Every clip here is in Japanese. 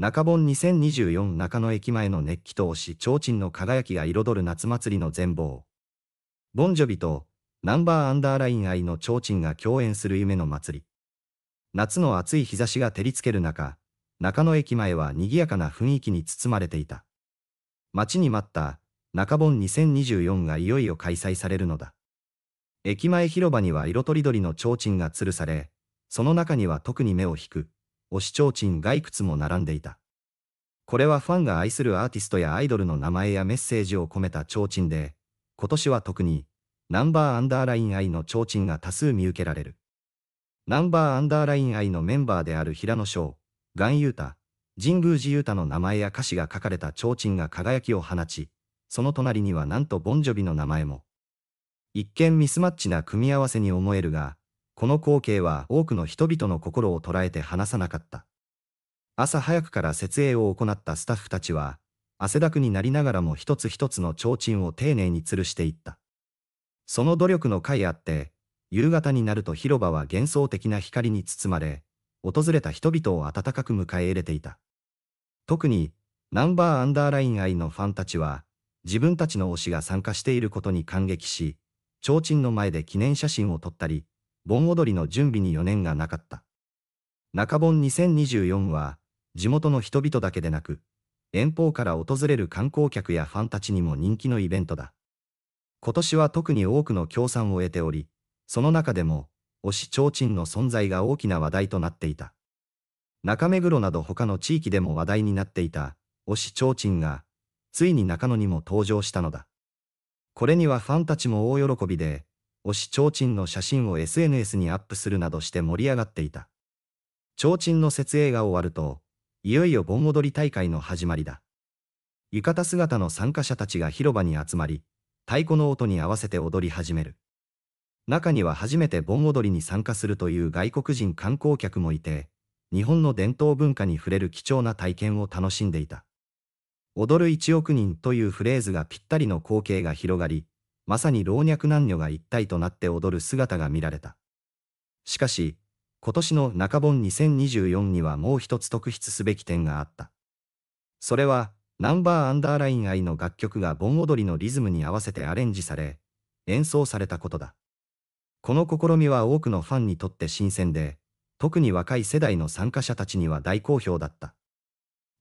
中本2024中野駅前の熱気とし提灯の輝きが彩る夏祭りの全貌。ボンジョビとナンバーアンダーライン愛の提灯が共演する夢の祭り。夏の暑い日差しが照りつける中、中野駅前は賑やかな雰囲気に包まれていた。待ちに待った中本2024がいよいよ開催されるのだ。駅前広場には色とりどりの提灯が吊るされ、その中には特に目を引く推し提灯がいくつも並んでいた。これはファンが愛するアーティストやアイドルの名前やメッセージを込めた提灯で、今年は特に、ナンバーアンダーライン愛の提灯が多数見受けられる。ナンバーアンダーライン愛のメンバーである平野翔、岩優太、神宮寺優太の名前や歌詞が書かれた提灯が輝きを放ち、その隣にはなんとボンジョビの名前も。一見ミスマッチな組み合わせに思えるが、この光景は多くの人々の心を捉えて離さなかった。朝早くから設営を行ったスタッフたちは、汗だくになりながらも一つ一つの提灯を丁寧に吊るしていった。その努力の甲斐あって、夕方になると広場は幻想的な光に包まれ、訪れた人々を温かく迎え入れていた。特に、ナンバーアンダーライン愛のファンたちは、自分たちの推しが参加していることに感激し、提灯の前で記念写真を撮ったり、盆踊りの準備に余念がなかった。中盆2024は、地元の人々だけでなく、遠方から訪れる観光客やファンたちにも人気のイベントだ。今年は特に多くの協賛を得ており、その中でも、推し提灯の存在が大きな話題となっていた。中目黒など他の地域でも話題になっていた、推し提灯が、ついに中野にも登場したのだ。これにはファンたちも大喜びで、推し提灯の写真を SNS にアップするなどして盛り上がっていた。提灯の設営が終わると、いよいよ盆踊り大会の始まりだ。浴衣姿の参加者たちが広場に集まり、太鼓の音に合わせて踊り始める。中には初めて盆踊りに参加するという外国人観光客もいて、日本の伝統文化に触れる貴重な体験を楽しんでいた。踊る1億人というフレーズがぴったりの光景が広がり、まさに老若男女が一体となって踊る姿が見られた。しかし、今年の中本2024にはもう一つ特筆すべき点があった。それは、ナンバーアンダーライン愛の楽曲が盆踊りのリズムに合わせてアレンジされ、演奏されたことだ。この試みは多くのファンにとって新鮮で、特に若い世代の参加者たちには大好評だった。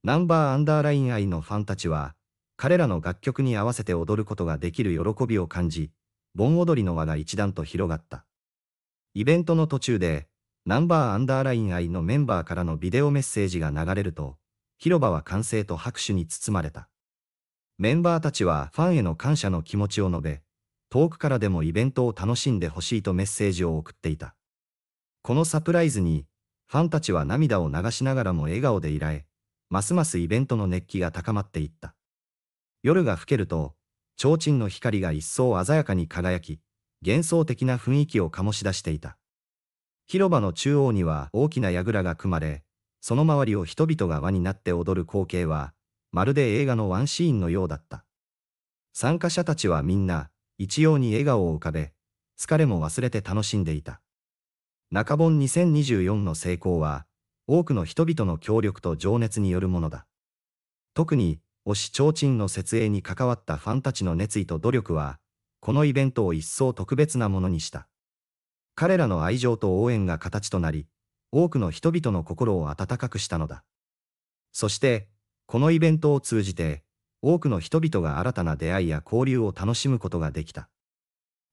ナンバーアンダーライン愛のファンたちは、彼らの楽曲に合わせて踊ることができる喜びを感じ、盆踊りの輪が一段と広がった。イベントの途中で、ナンバーアンダーライン愛のメンバーからのビデオメッセージが流れると、広場は歓声と拍手に包まれた。メンバーたちはファンへの感謝の気持ちを述べ、遠くからでもイベントを楽しんでほしいとメッセージを送っていた。このサプライズに、ファンたちは涙を流しながらも笑顔でいられ、ますますイベントの熱気が高まっていった。夜が更けると、提灯の光が一層鮮やかに輝き、幻想的な雰囲気を醸し出していた。広場の中央には大きな櫓が組まれ、その周りを人々が輪になって踊る光景は、まるで映画のワンシーンのようだった。参加者たちはみんな、一様に笑顔を浮かべ、疲れも忘れて楽しんでいた。中本2024の成功は、多くの人々の協力と情熱によるものだ。特に、推し提灯の設営に関わったファンたちの熱意と努力は、このイベントを一層特別なものにした。彼らの愛情と応援が形となり、多くの人々の心を温かくしたのだ。そして、このイベントを通じて、多くの人々が新たな出会いや交流を楽しむことができた。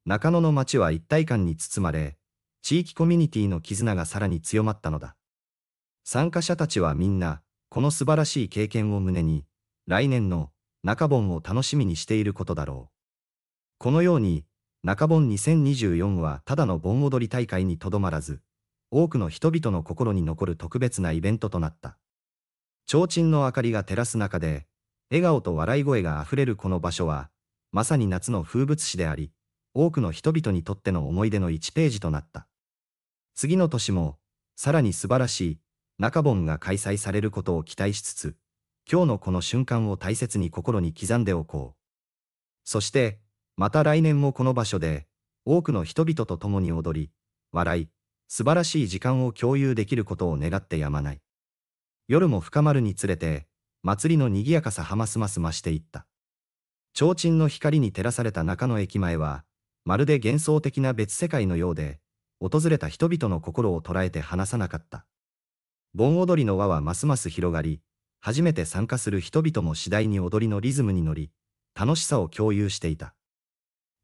中野の街は一体感に包まれ、地域コミュニティの絆がさらに強まったのだ。参加者たちはみんな、この素晴らしい経験を胸に、来年の中盆を楽しみにしていることだろう。このように、中本2024はただの盆踊り大会にとどまらず、多くの人々の心に残る特別なイベントとなった。提灯の明かりが照らす中で、笑顔と笑い声があふれるこの場所は、まさに夏の風物詩であり、多くの人々にとっての思い出の1ページとなった。次の年も、さらに素晴らしい、中盆が開催されることを期待しつつ、今日のこの瞬間を大切に心に刻んでおこう。そして、また来年もこの場所で、多くの人々と共に踊り、笑い、素晴らしい時間を共有できることを願ってやまない。夜も深まるにつれて、祭りの賑やかさはますます増していった。提灯の光に照らされた中野駅前は、まるで幻想的な別世界のようで、訪れた人々の心を捉えて離さなかった。盆踊りの輪はますます広がり、初めて参加する人々も次第に踊りのリズムに乗り、楽しさを共有していた。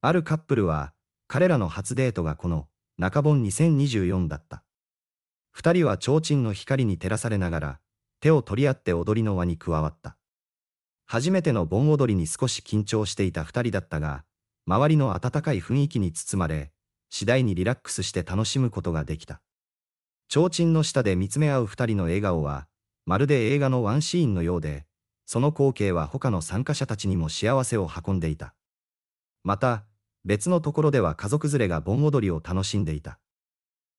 あるカップルは、彼らの初デートがこの、中本2024だった。二人は提灯の光に照らされながら、手を取り合って踊りの輪に加わった。初めての盆踊りに少し緊張していた二人だったが、周りの温かい雰囲気に包まれ、次第にリラックスして楽しむことができた。提灯の下で見つめ合う二人の笑顔は、まるで映画のワンシーンのようで、その光景は他の参加者たちにも幸せを運んでいた。また、別のところでは家族連れが盆踊りを楽しんでいた。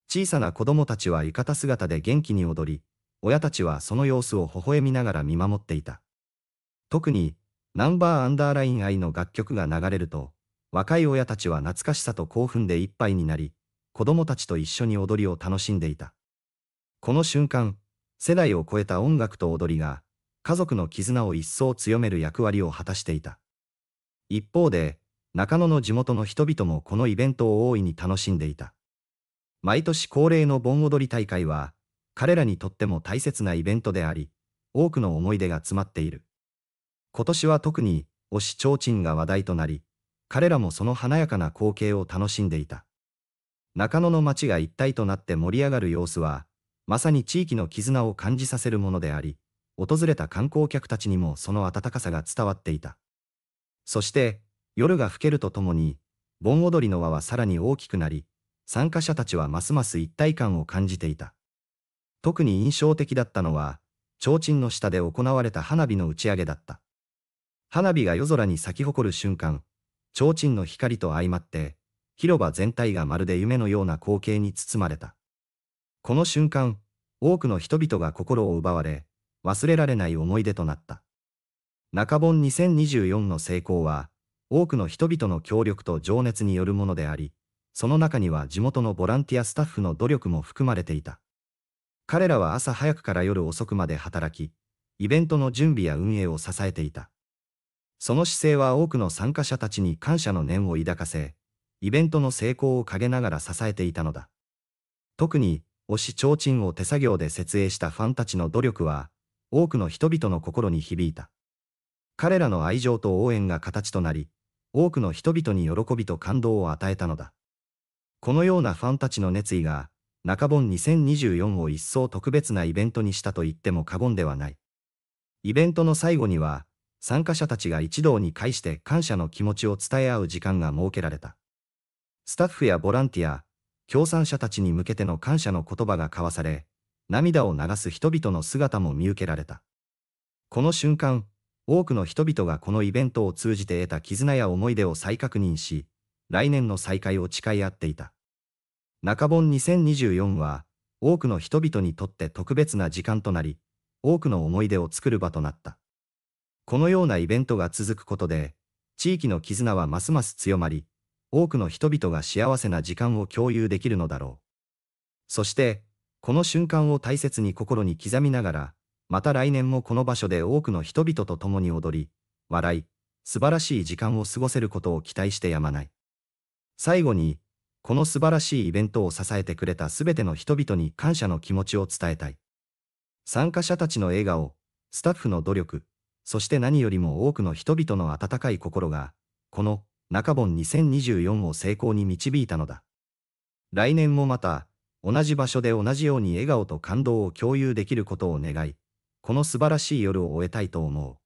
小さな子供たちは浴衣姿で元気に踊り、親たちはその様子を微笑みながら見守っていた。特に、ナンバーアンダーライン愛の楽曲が流れると、若い親たちは懐かしさと興奮でいっぱいになり、子供たちと一緒に踊りを楽しんでいた。この瞬間、世代を超えた音楽と踊りが、家族の絆を一層強める役割を果たしていた。一方で、中野の地元の人々もこのイベントを大いに楽しんでいた。毎年恒例の盆踊り大会は、彼らにとっても大切なイベントであり、多くの思い出が詰まっている。今年は特に、推し提灯が話題となり、彼らもその華やかな光景を楽しんでいた。中野の街が一体となって盛り上がる様子は、まさに地域の絆を感じさせるものであり、訪れた観光客たちにもその温かさが伝わっていた。そして、夜が更けるとともに、盆踊りの輪はさらに大きくなり、参加者たちはますます一体感を感じていた。特に印象的だったのは、提灯の下で行われた花火の打ち上げだった。花火が夜空に咲き誇る瞬間、提灯の光と相まって、広場全体がまるで夢のような光景に包まれた。この瞬間、多くの人々が心を奪われ、忘れられない思い出となった。中本2024の成功は、多くの人々の協力と情熱によるものであり、その中には地元のボランティアスタッフの努力も含まれていた。彼らは朝早くから夜遅くまで働き、イベントの準備や運営を支えていた。その姿勢は多くの参加者たちに感謝の念を抱かせ、イベントの成功を陰ながら支えていたのだ。特に、推し提灯を手作業で設営したファンたちの努力は、多くの人々の心に響いた。彼らの愛情と応援が形となり、多くの人々に喜びと感動を与えたのだ。このようなファンたちの熱意が、中本2024を一層特別なイベントにしたと言っても過言ではない。イベントの最後には、参加者たちが一堂に会して感謝の気持ちを伝え合う時間が設けられた。スタッフやボランティア、共産者たちに向けての感謝の言葉が交わされ、涙を流す人々の姿も見受けられた。この瞬間、多くの人々がこのイベントを通じて得た絆や思い出を再確認し、来年の再会を誓い合っていた。中本2024は、多くの人々にとって特別な時間となり、多くの思い出を作る場となった。このようなイベントが続くことで、地域の絆はますます強まり、多くの人々が幸せな時間を共有できるのだろう。そして、この瞬間を大切に心に刻みながら、また来年もこの場所で多くの人々と共に踊り、笑い、素晴らしい時間を過ごせることを期待してやまない。最後に、この素晴らしいイベントを支えてくれたすべての人々に感謝の気持ちを伝えたい。参加者たちの笑顔、スタッフの努力、そして何よりも多くの人々の温かい心が、この中本2024を成功に導いたのだ。来年もまた、同じ場所で同じように笑顔と感動を共有できることを願い、この素晴らしい夜を終えたいと思う。